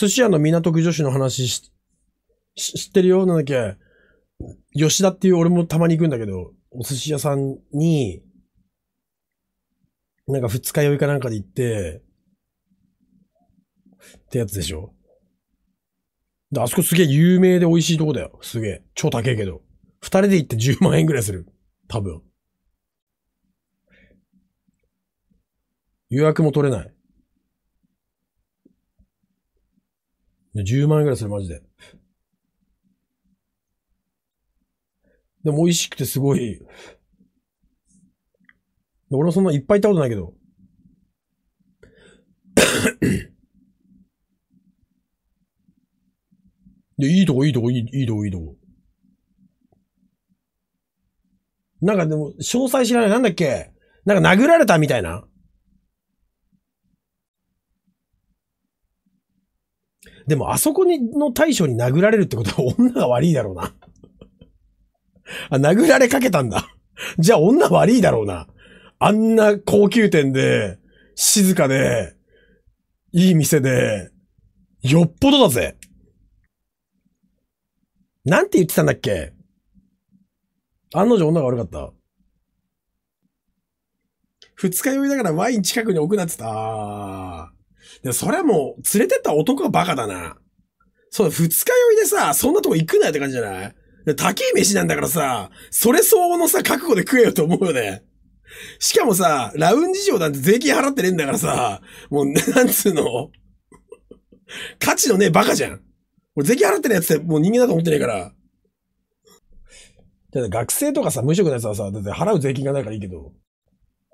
寿司屋の港区女子の話し知ってるよなんだっけ吉田っていう俺もたまに行くんだけど、お寿司屋さんに、なんか二日酔いかなんかで行って、ってやつでしょで、あそこすげえ有名で美味しいとこだよ。すげえ。超高いけど。二人で行って10万円ぐらいする。多分。予約も取れない。10万円ぐらいする、マジで。でも美味しくてすごい。俺はそんないっぱい行ったことないけど。で、いいとこ、いいとこ、いいいいとこ、いいとこ。なんかでも、詳細知らない。なんだっけなんか殴られたみたいなでも、あそこに、の対象に殴られるってことは 女が悪いだろうな。あ、殴られかけたんだ。じゃあ女悪いだろうな。あんな高級店で、静かで、いい店で、よっぽどだぜ。なんて言ってたんだっけ案の定女が悪かった。二日酔いだからワイン近くに置くなってた。でそれはもう、連れてった男がバカだな。そう、二日酔いでさ、そんなとこ行くなよって感じじゃない高い飯なんだからさ、それ相応のさ、覚悟で食えよと思うよね。しかもさ、ラウンジ上なんて税金払ってねえんだからさ、もう、なんつうの価値のねえバカじゃん。俺税金払ってねえやつってもう人間だと思ってねえから。だって学生とかさ、無職のやつはさ、だって払う税金がないからいいけど、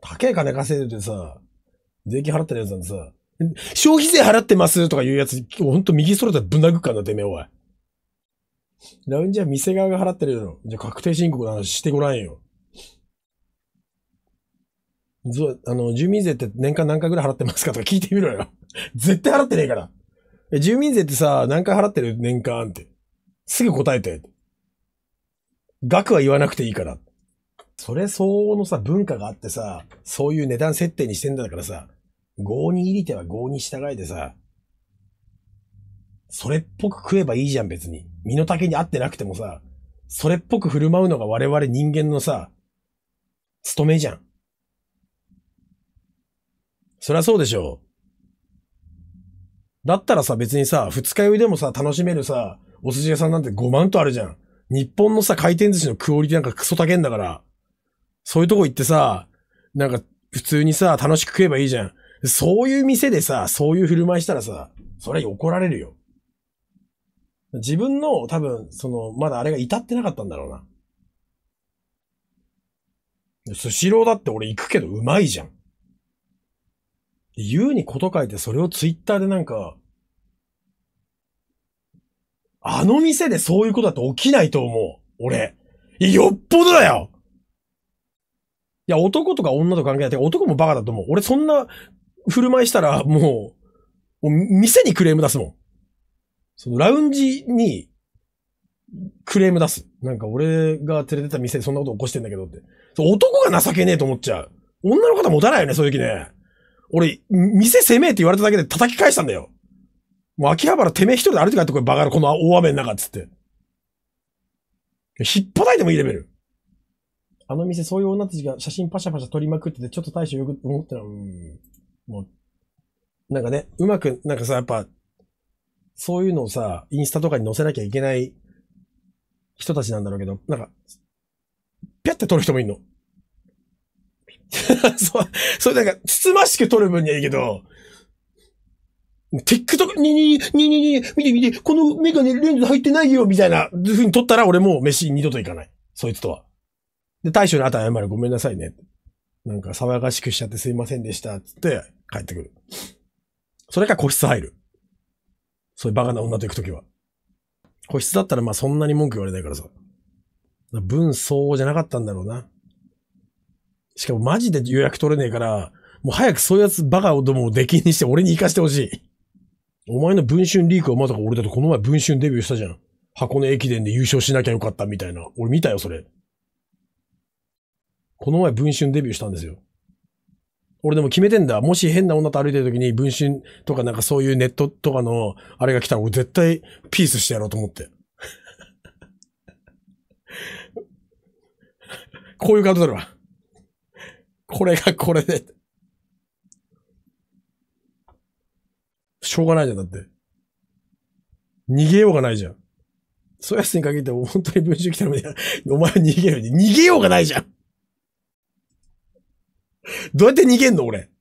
高い金稼いでてさ、税金払ってるやつなんてさ、消費税払ってますとかいうやつ、ほんと右揃えたらぶん殴っかな、てめえ、おい。ラウンジは店側が払ってるの。じゃ確定申告の話してごらんよ。ず、あの、住民税って年間何回ぐらい払ってますかとか聞いてみろよ。絶対払ってねえから。住民税ってさ、何回払ってる年間って。すぐ答えて。額は言わなくていいから。それ相応のさ、文化があってさ、そういう値段設定にしてんだからさ、合に入り手は合に従えてさ、それっぽく食えばいいじゃん別に。身の丈に合ってなくてもさ、それっぽく振る舞うのが我々人間のさ、務めじゃん。そりゃそうでしょう。だったらさ、別にさ、二日酔いでもさ、楽しめるさ、お寿司屋さんなんて5万とあるじゃん。日本のさ、回転寿司のクオリティなんかクソ高えんだから、そういうとこ行ってさ、なんか、普通にさ、楽しく食えばいいじゃん。そういう店でさ、そういう振る舞いしたらさ、それは怒られるよ。自分の多分、その、まだあれが至ってなかったんだろうな。スシローだって俺行くけどうまいじゃん。言うにこと書いてそれをツイッターでなんか、あの店でそういうことだって起きないと思う。俺。よっぽどだよいや、男とか女と関係ない。男もバカだと思う。俺そんな振る舞いしたら、もう、もう店にクレーム出すもん。そのラウンジにクレーム出す。なんか俺が連れてた店でそんなこと起こしてんだけどって。男が情けねえと思っちゃう。女の方持たないよね、そういう時ね。俺、店攻めえって言われただけで叩き返したんだよ。もう秋葉原てめえ一人で歩いて帰ってこい、バカるこの大雨の中っつって。引っ張らいてもいいレベル。あの店、そういう女たちが写真パシャパシャ撮りまくってて、ちょっと大将よく思ったら、うん。もう、なんかね、うまく、なんかさ、やっぱ、そういうのをさ、インスタとかに載せなきゃいけない人たちなんだろうけど、なんか、ぴゃって撮る人もいんの。そう、それなんか、つつましく撮る分にはいいけど、TikTok に、に、に、に、に、見て見て、このメガネレンズ入ってないよ、みたいな、ふうに撮ったら俺もう飯二度と行かない。そいつとは。で、大将に後謝る、ごめんなさいね。なんか騒がしくしちゃってすいませんでした、つって帰ってくる。それか個室入る。そういうバカな女と行くときは。個室だったらまあそんなに文句言われないからさ。文相応じゃなかったんだろうな。しかもマジで予約取れねえから、もう早くそういうやつバカをどもを出禁にして俺に行かしてほしい。お前の文春リークはまさか俺だとこの前文春デビューしたじゃん。箱根駅伝で優勝しなきゃよかったみたいな。俺見たよ、それ。この前文春デビューしたんですよ。俺でも決めてんだ。もし変な女と歩いてる時に文春とかなんかそういうネットとかのあれが来たら俺絶対ピースしてやろうと思って。こういうカーだろ。これがこれで。しょうがないじゃん、だって。逃げようがないじゃん。そうやつに限って本当に文春来たらお前逃げるに逃げようがないじゃん。どうやって逃げんの俺。